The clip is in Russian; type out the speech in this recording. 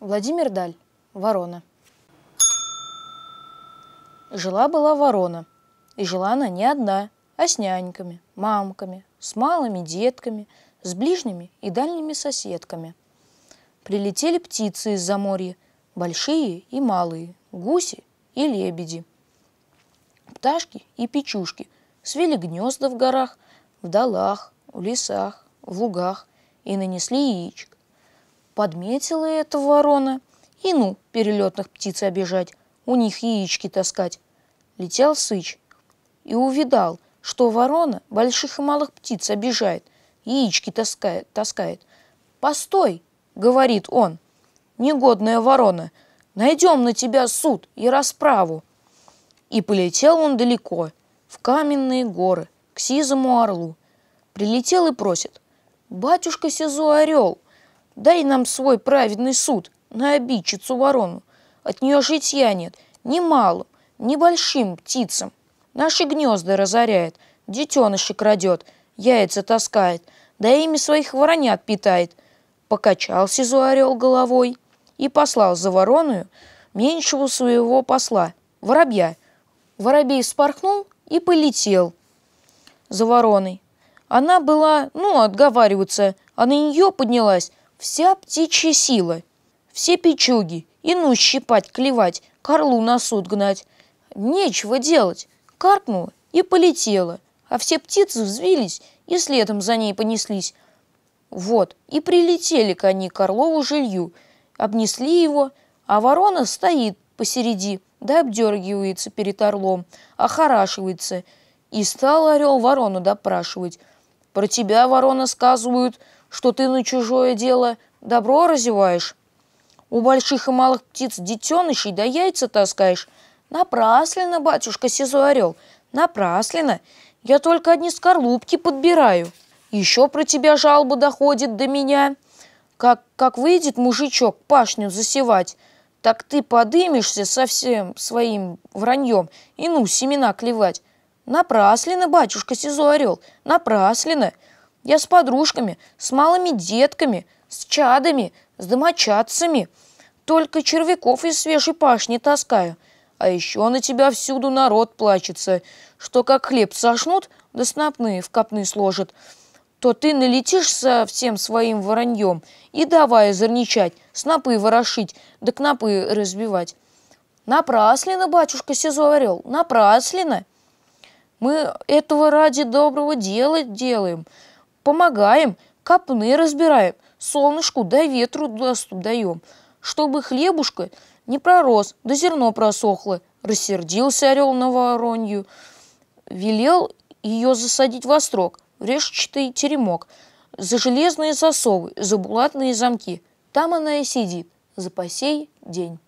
Владимир Даль. Ворона. Жила-была ворона. И жила она не одна, а с няньками, мамками, с малыми детками, с ближними и дальними соседками. Прилетели птицы из-за моря, большие и малые, гуси и лебеди. Пташки и печушки свели гнезда в горах, в долах, в лесах, в лугах и нанесли яичек. Подметила это ворона. И ну, перелетных птиц обижать, у них яички таскать. Летел Сыч и увидал, что ворона больших и малых птиц обижает, яички таскает. таскает. «Постой!» — говорит он. «Негодная ворона, найдем на тебя суд и расправу!» И полетел он далеко, в каменные горы, к сизому орлу. Прилетел и просит. «Батюшка Сизу Орел, Дай нам свой праведный суд на обидчицу ворону. От нее житья нет, ни малым, ни большим птицам. Наши гнезда разоряет, детеныши крадет, яйца таскает, да ими своих воронят питает. Покачал сизу орел головой и послал за вороную меньшего своего посла, воробья. Воробей спорхнул и полетел за вороной. Она была, ну, отговариваться, а на нее поднялась, вся птичья сила, все печуги, ину щипать, клевать, корлу на суд гнать. Нечего делать, каркнула и полетела, а все птицы взвились и следом за ней понеслись. Вот, и прилетели к они к Орлову жилью, обнесли его, а ворона стоит посереди, да обдергивается перед орлом, охорашивается. И стал орел ворону допрашивать. «Про тебя, ворона, сказывают, — что ты на чужое дело добро разеваешь? У больших и малых птиц детенышей да яйца таскаешь? Напрасленно, батюшка Сизой Орел, напрасленно. Я только одни скорлупки подбираю. Еще про тебя жалоба доходит до меня. Как, как выйдет мужичок пашню засевать, так ты подымешься со всем своим враньем и ну семена клевать. Напрасленно, батюшка Сизой Орел, напрасленно. Я с подружками, с малыми детками, с чадами, с домочадцами. Только червяков из свежей пашни таскаю. А еще на тебя всюду народ плачется, что как хлеб сошнут, да снопные в копны сложат, то ты налетишь со всем своим вороньем и давай озорничать, снопы ворошить, да кнопы разбивать. Напрасленно, батюшка Сизой Орел, напрасленно. Мы этого ради доброго дела делаем – Помогаем, копны разбираем, солнышку до да ветру доступ даем, чтобы хлебушка не пророс, да зерно просохло. Рассердился орел на воронью, велел ее засадить во строк, в решетчатый теремок, за железные сосовы, за булатные замки. Там она и сидит, за запасей день.